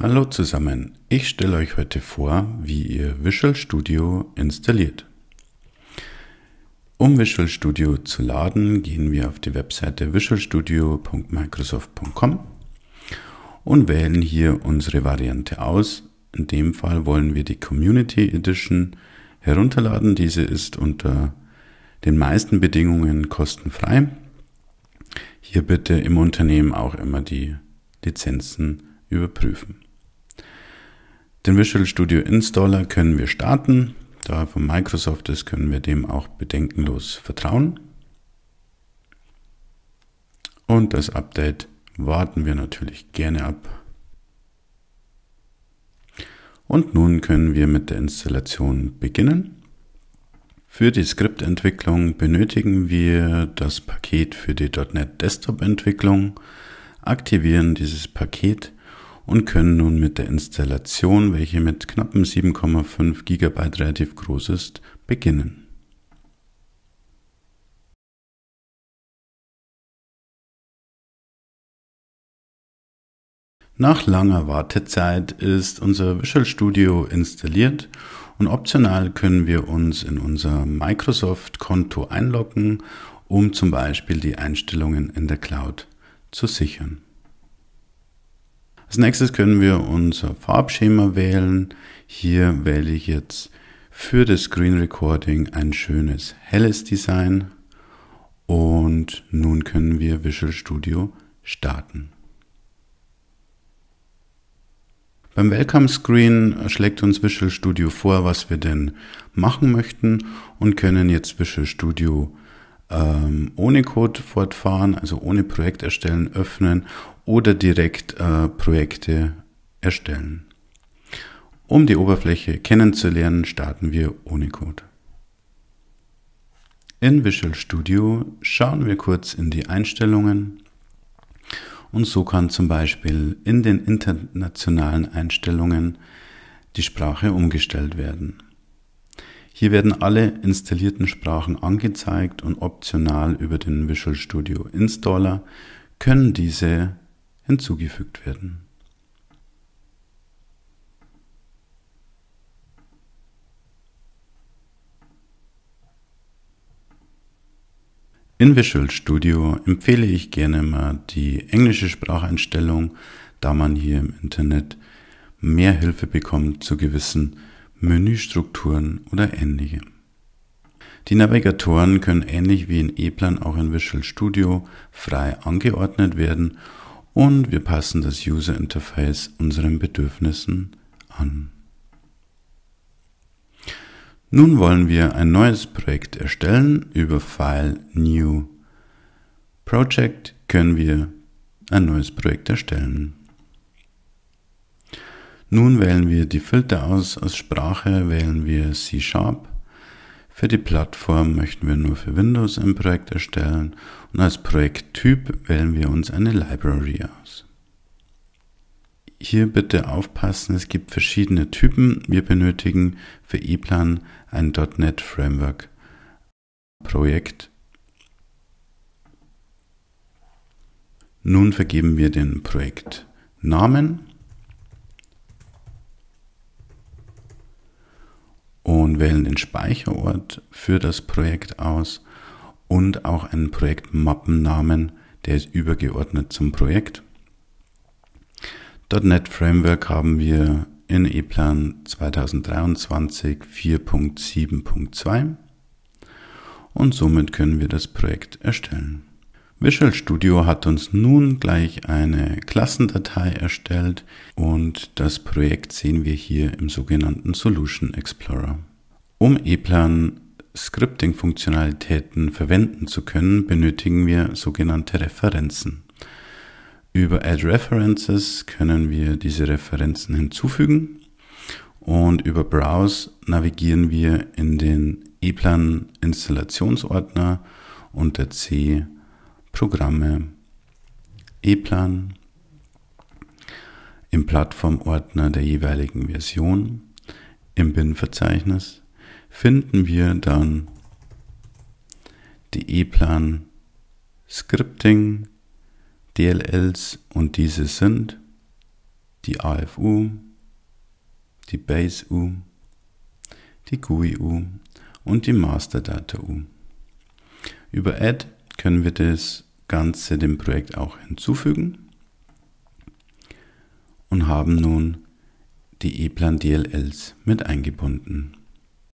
Hallo zusammen, ich stelle euch heute vor, wie ihr Visual Studio installiert. Um Visual Studio zu laden, gehen wir auf die Webseite visualstudio.microsoft.com und wählen hier unsere Variante aus. In dem Fall wollen wir die Community Edition herunterladen. Diese ist unter den meisten Bedingungen kostenfrei. Hier bitte im Unternehmen auch immer die Lizenzen überprüfen. Den Visual Studio Installer können wir starten. Da er von Microsoft ist, können wir dem auch bedenkenlos vertrauen. Und das Update warten wir natürlich gerne ab. Und nun können wir mit der Installation beginnen. Für die Skriptentwicklung benötigen wir das Paket für die .NET Desktop Entwicklung, aktivieren dieses Paket und können nun mit der Installation, welche mit knappen 7,5 GB relativ groß ist, beginnen. Nach langer Wartezeit ist unser Visual Studio installiert und optional können wir uns in unser Microsoft-Konto einloggen, um zum Beispiel die Einstellungen in der Cloud zu sichern. Als nächstes können wir unser Farbschema wählen. Hier wähle ich jetzt für das Screen Recording ein schönes helles Design. Und nun können wir Visual Studio starten. Beim Welcome Screen schlägt uns Visual Studio vor, was wir denn machen möchten und können jetzt Visual Studio ähm, ohne Code fortfahren, also ohne Projekt erstellen, öffnen oder direkt äh, Projekte erstellen. Um die Oberfläche kennenzulernen, starten wir Unicode. In Visual Studio schauen wir kurz in die Einstellungen und so kann zum Beispiel in den internationalen Einstellungen die Sprache umgestellt werden. Hier werden alle installierten Sprachen angezeigt und optional über den Visual Studio Installer können diese hinzugefügt werden. In Visual Studio empfehle ich gerne mal die englische Spracheinstellung, da man hier im Internet mehr Hilfe bekommt zu gewissen Menüstrukturen oder ähnlichem. Die Navigatoren können ähnlich wie in E-Plan auch in Visual Studio frei angeordnet werden und wir passen das User Interface unseren Bedürfnissen an. Nun wollen wir ein neues Projekt erstellen. Über File New Project können wir ein neues Projekt erstellen. Nun wählen wir die Filter aus. Als Sprache wählen wir C Sharp. Für die Plattform möchten wir nur für Windows ein Projekt erstellen und als Projekttyp wählen wir uns eine Library aus. Hier bitte aufpassen, es gibt verschiedene Typen. Wir benötigen für ePlan ein .NET Framework Projekt. Nun vergeben wir den Projektnamen wählen den Speicherort für das Projekt aus und auch einen Projektmappennamen, der ist übergeordnet zum Projekt. .NET Framework haben wir in ePlan 2023 4.7.2 und somit können wir das Projekt erstellen. Visual Studio hat uns nun gleich eine Klassendatei erstellt und das Projekt sehen wir hier im sogenannten Solution Explorer. Um E-Plan Scripting-Funktionalitäten verwenden zu können, benötigen wir sogenannte Referenzen. Über Add References können wir diese Referenzen hinzufügen und über Browse navigieren wir in den E-Plan Installationsordner unter C Programme E-Plan im Plattformordner der jeweiligen Version im BIN-Verzeichnis finden wir dann die E-Plan Scripting DLLs und diese sind die AFU, die BaseU, die GUIU und die MasterDataU. Über Add können wir das Ganze dem Projekt auch hinzufügen und haben nun die E-Plan DLLs mit eingebunden.